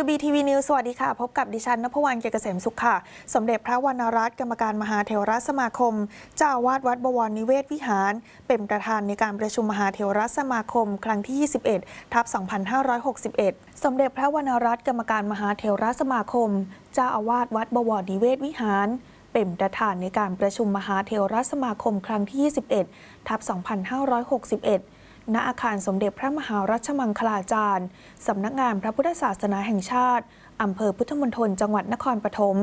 WBTV News สวัสดีค่ะ พบกับดิฉันนภวรรณเกษมสุขค่ะสมเด็จพระวรรณรัตน์กรรมการมหาเทวรัสมาคมเจ้าวาดวัดบวรนิเวศวิหารเป็นประธานในการประชุมมหาเทวรัสมาคมครั้งที่21ทับ2561สมเด็จพระวรรณรัตน์กรรมการมหาเทวรัสมาคมเจ้าอาวาสวัดบวรนิเวศวิหารเป็นประธานในการประชุมมหาเทวรัสมาคมครั้งที่21ทับ2561ณอาคารสมเด็จพระมหารัชมังคลาจารย์สำนักงานพระพุทธศาสนาแห่งชาติอำเภอพุทธมณฑลจังหวัดนครปฐม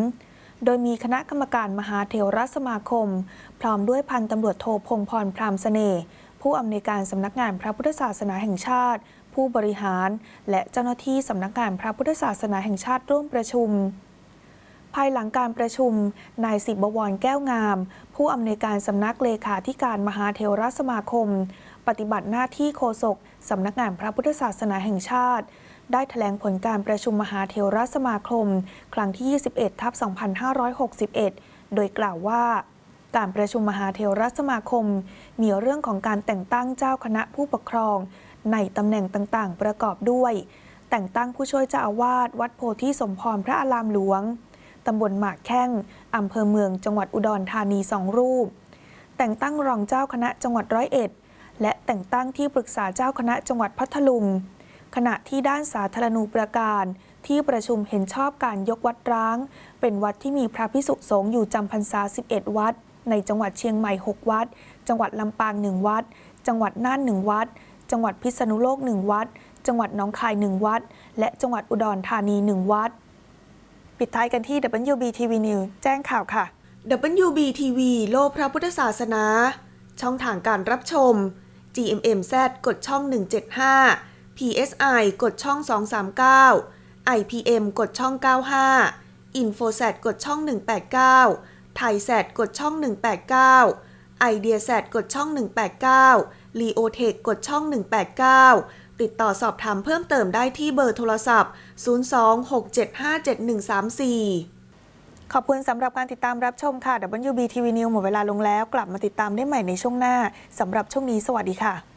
โดยมีคณะกรรมการมหาเถรสมาคม พร้อมด้วยพันตำรวจโทพงพรพรามเสน่ห์ผู้อำนวยการสำนักงานพระพุทธศาสนาแห่งชาติ ผู้บริหาร และเจ้าหน้าที่สำนักงานพระพุทธศาสนาแห่งชาติร่วมประชุม ภายหลังการประชุมนายสิบบวรแก้วงาม ผู้อำนวยการสำนักเลขาธิการมหาเทวรสมาคมปฏิบัติหน้าที่โฆษกสำนักงานพระพุทธศาสนาแห่งชาติ ได้ถแถลงผลการประชุมมหาเทวรสมาคม ครั้งที่ 21 ทับ 2561 โดยกล่าวว่าการประชุมมหาเทวรสมาคมมีเรื่องของการแต่งตั้งเจ้าคณะผู้ปกครอง ในตำแหน่งต่างๆ ประกอบด้วย แต่งตั้งผู้ช่วยเจ้าอาวาสวัดโพธิสมพรพระอารามหลวงตำบลหมากแข้งอำเภอเมืองจังหวัดอุดรธานีสองรูปแต่งตั้งรองเจ้าคณะจังหวัดร้อยเอ็ดและแต่งตั้งที่ปรึกษาเจ้าคณะจังหวัดพัทลุงขณะที่ด้านสาธารณูปการ ที่ประชุมเห็นชอบการยกวัดร้าง เป็นวัดที่มีพระพิสุสงฆ์อยู่จำพรรษา 11 วัด ในจังหวัดเชียงใหม่ 6 วัด จังหวัดลำปาง 1 วัด จังหวัดน่าน 1 วัด จังหวัดพิษณุโลก 1 วัดจังหวัดน้องคาย 1 วัดและจังหวัดอุดรธานี1วัดปิดท้ายกันที่ WBTV News แจ้งข่าวค่ะ WBTV โลกพระพุทธศาสนา ช่องทางการรับชม GMMZ กดช่อง 175 PSI กดช่อง 239 IPM กดช่อง 95 InfoSat กดช่อง 189 t h a i s a t กดช่อง 189 IdeaSat กดช่อง 189 Leotech กดช่อง 189 ติดต่อสอบถามเพิ่มเติมได้ที่เบอร์โทรศัพท์ 026757134ขอบคุณสำหรับการติดตามรับชมค่ะ WBTV News หมดเวลาลงแล้ว กลับมาติดตามได้ใหม่ในช่วงหน้าสำหรับช่วงนี้สวัสดีค่ะ